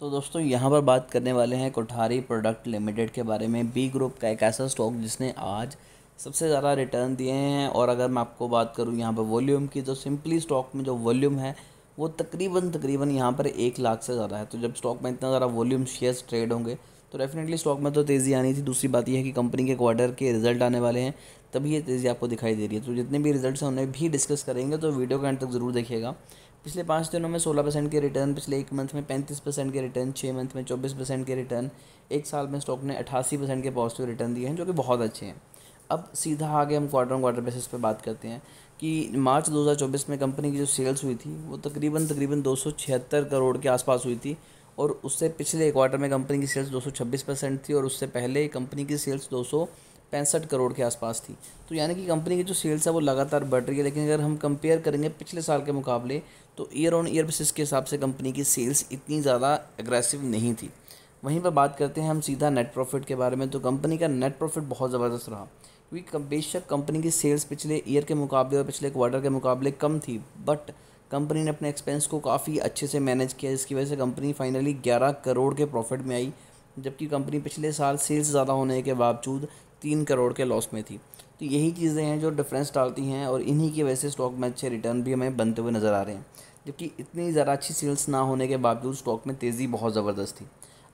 तो दोस्तों यहाँ पर बात करने वाले हैं कोठारी प्रोडक्ट लिमिटेड के बारे में बी ग्रुप का एक ऐसा स्टॉक जिसने आज सबसे ज़्यादा रिटर्न दिए हैं और अगर मैं आपको बात करूँ यहाँ पर वॉल्यूम की तो सिंपली स्टॉक में जो वॉल्यूम है वो तकरीबन तकरीबन यहाँ पर एक लाख से ज़्यादा है तो जब स्टॉक में इतना ज़्यादा वॉल्यूम शेयर्स ट्रेड होंगे तो डेफिनेटली स्टॉक में तो तेज़ी आनी थी दूसरी बात यह है कि कंपनी के क्वार्टर के रिजल्ट आने वाले हैं तभी ये तेज़ी आपको दिखाई दे रही है तो जितने भी रिजल्ट हैं उन्हें भी डिस्कस करेंगे तो वीडियो का एंड तक ज़रूर देखिएगा पिछले पाँच दिनों में सोलह परसेंट के रिटर्न पिछले एक मंथ में पैंतीस परसेंट के रिटर्न छः मंथ में चौबीस परसेंट के रिटर्न एक साल में स्टॉक ने अठासी परसेंट के पॉजिटिव रिटर्न दिए हैं जो कि बहुत अच्छे हैं अब सीधा आगे हम क्वार्टर ऑन क्वार्टर बेसिस पे बात करते हैं कि मार्च 2024 में कंपनी की जो सेल्स हुई थी वो तकरीबन तकरीबन दो करोड़ के आसपास हुई थी और उससे पिछले क्वार्टर में कंपनी की सेल्स दो परसेंट थी और उससे पहले कंपनी की सेल्स दो पैंसठ करोड़ के आसपास थी तो यानी कि कंपनी की जो सेल्स है वो लगातार बढ़ रही है लेकिन अगर हम कंपेयर करेंगे पिछले साल के मुकाबले तो ईयर ऑन ईयर बेसिस के हिसाब से कंपनी की सेल्स इतनी ज़्यादा एग्रेसिव नहीं थी वहीं पर बात करते हैं हम सीधा नेट प्रॉफिट के बारे में तो कंपनी का नेट प्रॉफिट बहुत ज़बरदस्त रहा क्योंकि बेशक कंपनी की सेल्स पिछले ईयर के मुकाबले और पिछले क्वार्टर के मुकाबले कम थी बट कंपनी ने अपने एक्सपेंस को काफ़ी अच्छे से मैनेज किया जिसकी वजह से कंपनी फाइनली 11 करोड़ के प्रॉफिट में आई जबकि कंपनी पिछले साल सेल्स ज़्यादा होने के बावजूद तीन करोड़ के लॉस में थी तो यही चीज़ें हैं जो डिफरेंस डालती हैं और इन्हीं की वजह से स्टॉक में अच्छे रिटर्न भी हमें बनते हुए नज़र आ रहे हैं जबकि इतनी ज़्यादा अच्छी सेल्स ना होने के बावजूद स्टॉक में तेज़ी बहुत ज़बरदस्त थी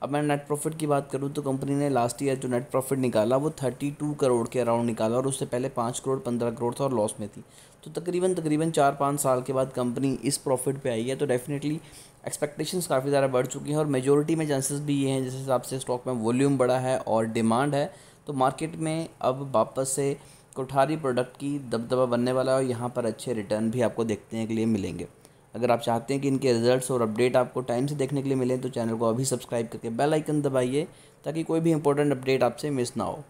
अब मैं नेट प्रॉफिट की बात करूँ तो कंपनी ने लास्ट ईयर जो नेट प्रॉफिट निकाला वो थर्टी टू करोड़ के अराउंड निकाला और उससे पहले पाँच करोड़ पंद्रह करोड़ था और लॉस में थी तो तकरीबन तकरीबन चार पाँच साल के बाद कंपनी इस प्रॉफिट पे आई है तो डेफिनेटली एक्सपेक्टेशंस काफ़ी ज़्यादा बढ़ चुकी हैं और मेजोरिटी में चांसेस भी ये हैं जिस हिसाब से स्टॉक में वॉल्यूम बढ़ा है और डिमांड है तो मार्केट में अब वापस से कोठारी प्रोडक्ट की दबदबा बनने वाला है और यहाँ पर अच्छे रिटर्न भी आपको देखने के लिए मिलेंगे अगर आप चाहते हैं कि इनके रिजल्ट्स और अपडेट आपको टाइम से देखने के लिए मिलें तो चैनल को अभी सब्सक्राइब करके बेल आइकन दबाइए ताकि कोई भी इंपॉर्टेंट अपडेट आपसे मिस ना हो